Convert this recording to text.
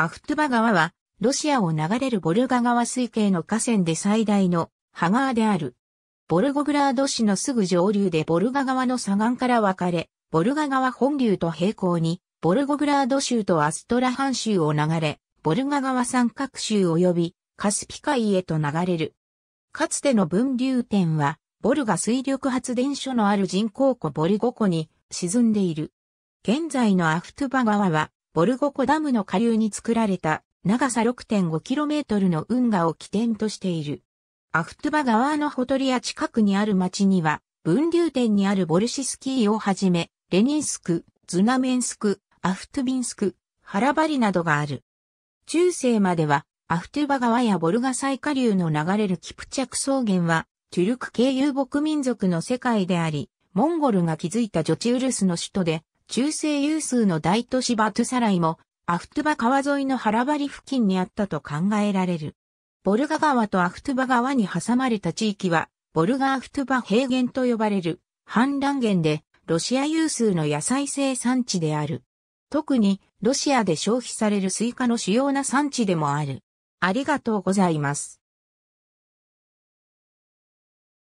アフトゥバ川は、ロシアを流れるボルガ川水系の河川で最大のハガーである。ボルゴグラード市のすぐ上流でボルガ川の左岸から分かれ、ボルガ川本流と平行に、ボルゴグラード州とアストラハン州を流れ、ボルガ川三角州及びカスピ海へと流れる。かつての分流点は、ボルガ水力発電所のある人工湖ボルゴ湖に沈んでいる。現在のアフトゥバ川は、ボルゴコダムの下流に作られた長さ 6.5km の運河を起点としている。アフトゥバ川のほとりや近くにある町には、分流点にあるボルシスキーをはじめ、レニンスク、ズナメンスク、アフトゥビンスク、ハラバリなどがある。中世までは、アフトゥバ川やボルガ最下流の流れるキプチャク草原は、トゥルク系遊牧民族の世界であり、モンゴルが築いたジョチウルスの首都で、中世有数の大都市バトゥサライも、アフトゥバ川沿いの原張り付近にあったと考えられる。ボルガ川とアフトゥバ川に挟まれた地域は、ボルガアフトゥバ平原と呼ばれる、反乱源で、ロシア有数の野菜生産地である。特に、ロシアで消費されるスイカの主要な産地でもある。ありがとうございます。